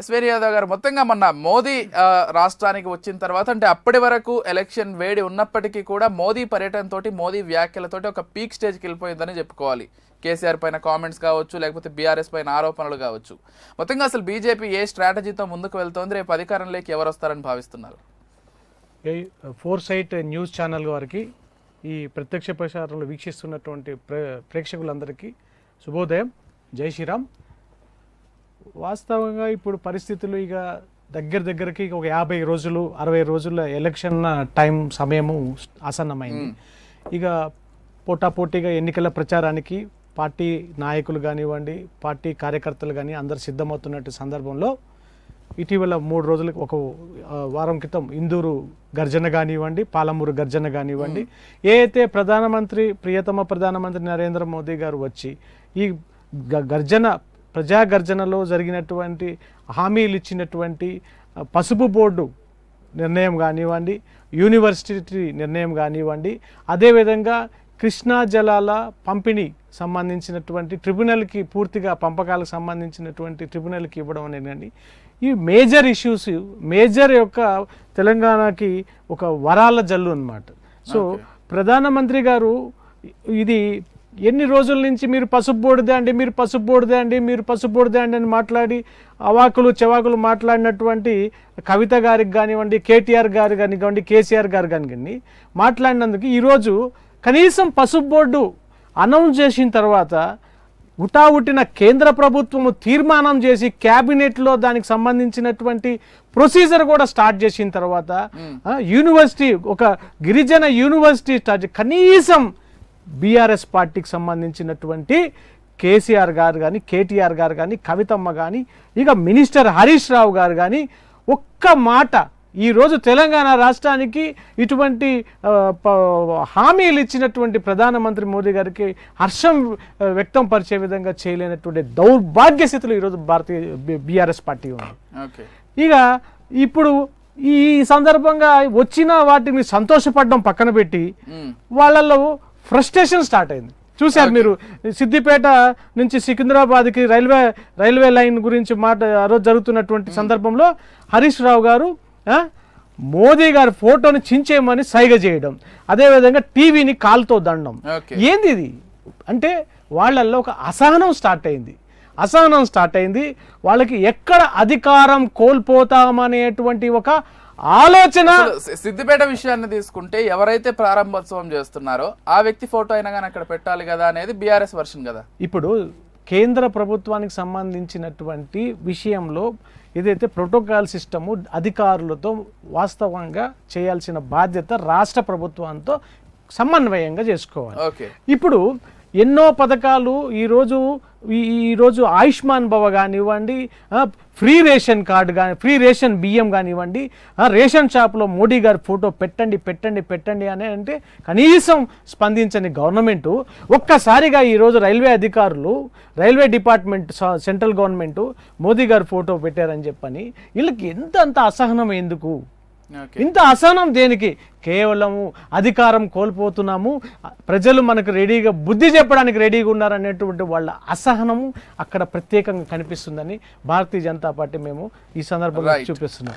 ఎస్వేరి యాదవ్ గారు మొత్తంగా మొన్న మోదీ రాష్ట్రానికి వచ్చిన తర్వాత అంటే అప్పటి వరకు ఎలక్షన్ వేడి ఉన్నప్పటికీ కూడా మోదీ పర్యటనతోటి మోదీ వ్యాఖ్యలతోటి ఒక పీక్ స్టేజ్కి వెళ్ళిపోయిందని చెప్పుకోవాలి కేసీఆర్ పైన కామెంట్స్ కావచ్చు లేకపోతే బీఆర్ఎస్ పైన ఆరోపణలు కావచ్చు మొత్తంగా అసలు బీజేపీ ఏ స్ట్రాటజీతో ముందుకు వెళ్తోంది రేపు అధికారంలోకి ఎవరు వస్తారని భావిస్తున్నారు ఫోర్ సైట్ న్యూస్ ఛానల్ వారికి ఈ ప్రత్యక్ష ప్రసారంలో వీక్షిస్తున్నటువంటి ప్రేక్షకులందరికీ శుభోదయం జై శ్రీరామ్ వాస్తవంగా ఇప్పుడు పరిస్థితులు ఇక దగ్గర దగ్గరకి ఒక యాభై రోజులు అరవై రోజుల ఎలక్షన్ టైం సమయము ఆసన్నమైంది ఇక పోటాపోటీగా ఎన్నికల ప్రచారానికి పార్టీ నాయకులు కానివ్వండి పార్టీ కార్యకర్తలు కానీ అందరు సిద్ధమవుతున్నట్టు సందర్భంలో ఇటీవల మూడు రోజులకు ఒక వారం క్రితం ఇందూరు గర్జన కానివ్వండి పాలమూరు గర్జన కానివ్వండి ఏ అయితే ప్రధానమంత్రి ప్రియతమ ప్రధానమంత్రి నరేంద్ర మోదీ గారు వచ్చి ఈ గర్జన ప్రజాగర్జనలో జరిగినటువంటి హామీలు ఇచ్చినటువంటి పసుపు బోర్డు నిర్ణయం కానివ్వండి యూనివర్సిటీ నిర్ణయం కానివ్వండి అదేవిధంగా కృష్ణా జలాల పంపిణీ సంబంధించినటువంటి ట్రిబ్యునల్కి పూర్తిగా పంపకాలకు సంబంధించినటువంటి ట్రిబ్యునల్కి ఇవ్వడం అనేదండి ఈ మేజర్ ఇష్యూస్ మేజర్ యొక్క తెలంగాణకి ఒక వరాల జల్లు అనమాట సో ప్రధానమంత్రి గారు ఇది ఎన్ని రోజుల నుంచి మీరు పసుపు బోడిదే అండి మీరు పసుపు బోడిదే అండి మీరు పసుపు బోడిదే అండి అని మాట్లాడి అవాకులు చెవాకులు మాట్లాడినటువంటి కవిత గారికి కానివ్వండి కేటీఆర్ గారు కానివ్వండి కేసీఆర్ గారు కానివ్వండి మాట్లాడినందుకు ఈరోజు కనీసం పసుపు బోర్డు అనౌన్స్ చేసిన తర్వాత ఉటావుటిన కేంద్ర ప్రభుత్వము తీర్మానం చేసి క్యాబినెట్లో దానికి సంబంధించినటువంటి ప్రొసీజర్ కూడా స్టార్ట్ చేసిన తర్వాత యూనివర్సిటీ ఒక గిరిజన యూనివర్సిటీ స్టార్ట్ కనీసం బీఆర్ఎస్ పార్టీకి సంబంధించినటువంటి కేసీఆర్ గారు కానీ కేటీఆర్ గారు కానీ కవితమ్మ కానీ ఇక మినిస్టర్ హరీష్ రావు గారు కానీ ఒక్క మాట ఈరోజు తెలంగాణ రాష్ట్రానికి ఇటువంటి హామీలు ఇచ్చినటువంటి ప్రధానమంత్రి మోదీ గారికి హర్షం వ్యక్తం పరిచే విధంగా చేయలేనటువంటి దౌర్భాగ్య స్థితులు ఈరోజు భారతీయ బీఆర్ఎస్ పార్టీ ఉంది ఇక ఇప్పుడు ఈ సందర్భంగా వచ్చిన వాటిని సంతోషపడడం పక్కన పెట్టి వాళ్ళలో ఫ్రస్ట్రేషన్ స్టార్ట్ అయింది చూశారు మీరు సిద్దిపేట నుంచి సికింద్రాబాద్కి రైల్వే రైల్వే లైన్ గురించి మాట రోజు జరుగుతున్నటువంటి hmm. సందర్భంలో హరీష్ రావు గారు మోదీ గారి ఫోటోని చించేయమని సైగ చేయడం అదేవిధంగా టీవీని కాల్తో దండం ఏంది ఇది అంటే వాళ్ళల్లో ఒక అసహనం స్టార్ట్ అయింది అసహనం స్టార్ట్ అయింది వాళ్ళకి ఎక్కడ అధికారం కోల్పోతామనేటువంటి ఒక ఆలోచన సిద్దిపేట విషయాన్ని తీసుకుంటే ఎవరైతే ప్రారంభోత్సవం చేస్తున్నారో ఆ వ్యక్తి ఫోటో అయినా కానీ అక్కడ పెట్టాలి కదా అనేది బీఆర్ఎస్ వర్షన్ కదా ఇప్పుడు కేంద్ర ప్రభుత్వానికి సంబంధించినటువంటి విషయంలో ఏదైతే ప్రోటోకాల్ సిస్టము అధికారులతో వాస్తవంగా చేయాల్సిన బాధ్యత రాష్ట్ర ప్రభుత్వంతో సమన్వయంగా చేసుకోవాలి ఇప్పుడు ఎన్నో పథకాలు ఈరోజు ఈరోజు ఆయుష్మాన్ భవ కానివ్వండి ఫ్రీ రేషన్ కార్డు కానీ ఫ్రీ రేషన్ బియ్యం కానివ్వండి రేషన్ షాప్లో మోడీ గారి ఫోటో పెట్టండి పెట్టండి పెట్టండి అని అంటే కనీసం స్పందించని గవర్నమెంటు ఒక్కసారిగా ఈరోజు రైల్వే అధికారులు railway department central government Modi గారి ఫోటో పెట్టారని చెప్పని వీళ్ళకి ఎంత అంత అసహనం ఎందుకు ఇంత అసహనం దేనికి కేవలము అధికారం కోల్పోతున్నాము ప్రజలు మనకు రెడీగా బుద్ధి చెప్పడానికి రెడీగా ఉన్నారనేటువంటి వాళ్ళ అసహనము అక్కడ ప్రత్యేకంగా కనిపిస్తుందని భారతీయ జనతా పార్టీ మేము ఈ సందర్భంగా చూపిస్తున్నాం